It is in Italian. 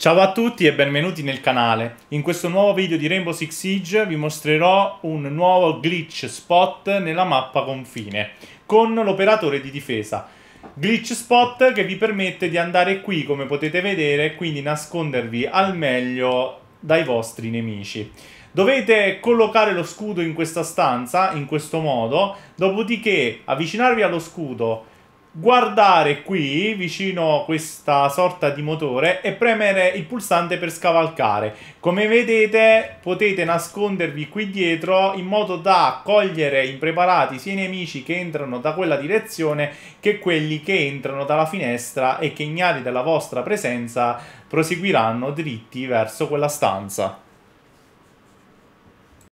Ciao a tutti e benvenuti nel canale. In questo nuovo video di Rainbow Six Siege vi mostrerò un nuovo glitch spot nella mappa confine con l'operatore di difesa. Glitch spot che vi permette di andare qui come potete vedere quindi nascondervi al meglio dai vostri nemici. Dovete collocare lo scudo in questa stanza in questo modo, dopodiché avvicinarvi allo scudo guardare qui vicino a questa sorta di motore e premere il pulsante per scavalcare. Come vedete potete nascondervi qui dietro in modo da cogliere impreparati sia i nemici che entrano da quella direzione che quelli che entrano dalla finestra e che ignari della vostra presenza proseguiranno dritti verso quella stanza.